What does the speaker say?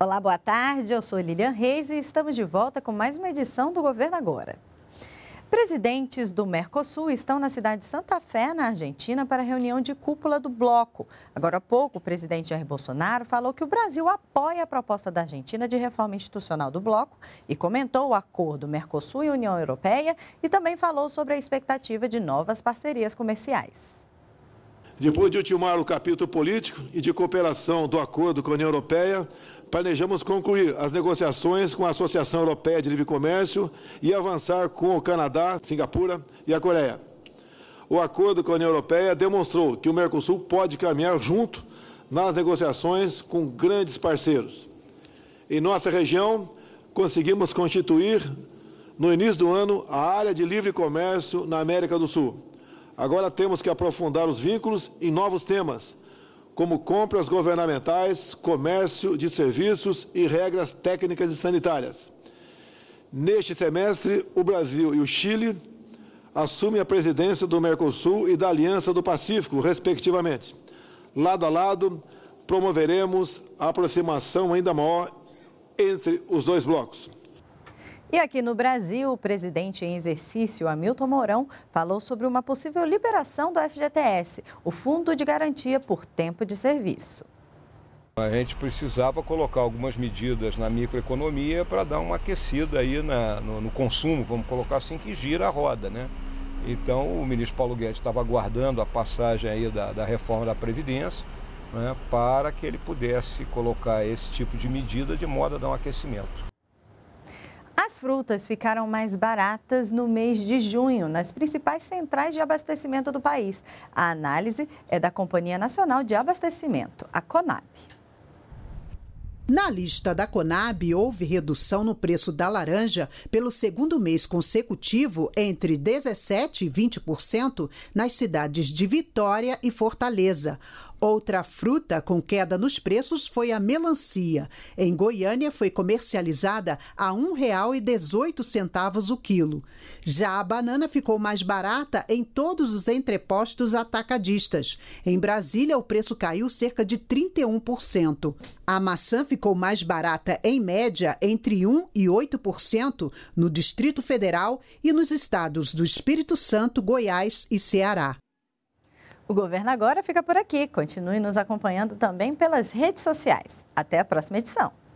Olá, boa tarde. Eu sou Lilian Reis e estamos de volta com mais uma edição do Governo Agora. Presidentes do Mercosul estão na cidade de Santa Fé, na Argentina, para a reunião de cúpula do bloco. Agora há pouco, o presidente Jair Bolsonaro falou que o Brasil apoia a proposta da Argentina de reforma institucional do bloco e comentou o acordo Mercosul e União Europeia e também falou sobre a expectativa de novas parcerias comerciais. Depois de ultimar o capítulo político e de cooperação do acordo com a União Europeia, planejamos concluir as negociações com a Associação Europeia de Livre Comércio e avançar com o Canadá, Singapura e a Coreia. O acordo com a União Europeia demonstrou que o Mercosul pode caminhar junto nas negociações com grandes parceiros. Em nossa região, conseguimos constituir, no início do ano, a área de livre comércio na América do Sul. Agora temos que aprofundar os vínculos em novos temas como compras governamentais, comércio de serviços e regras técnicas e sanitárias. Neste semestre, o Brasil e o Chile assumem a presidência do Mercosul e da Aliança do Pacífico, respectivamente. Lado a lado, promoveremos a aproximação ainda maior entre os dois blocos. E aqui no Brasil, o presidente em exercício, Hamilton Mourão, falou sobre uma possível liberação do FGTS, o Fundo de Garantia por Tempo de Serviço. A gente precisava colocar algumas medidas na microeconomia para dar uma aquecida aí na, no, no, consumo, vamos colocar assim, que gira a roda, né? Então, o ministro Paulo Guedes estava aguardando a passagem aí da, da reforma da Previdência né, para que ele pudesse colocar esse tipo de medida de modo a dar um aquecimento. As frutas ficaram mais baratas no mês de junho nas principais centrais de abastecimento do país. A análise é da Companhia Nacional de Abastecimento, a CONAB. Na lista da Conab, houve redução no preço da laranja pelo segundo mês consecutivo entre 17% e 20% nas cidades de Vitória e Fortaleza. Outra fruta com queda nos preços foi a melancia. Em Goiânia foi comercializada a R$ 1,18 o quilo. Já a banana ficou mais barata em todos os entrepostos atacadistas. Em Brasília, o preço caiu cerca de 31%. A maçã ficou ficou mais barata, em média, entre 1% e 8% no Distrito Federal e nos estados do Espírito Santo, Goiás e Ceará. O Governo Agora fica por aqui. Continue nos acompanhando também pelas redes sociais. Até a próxima edição.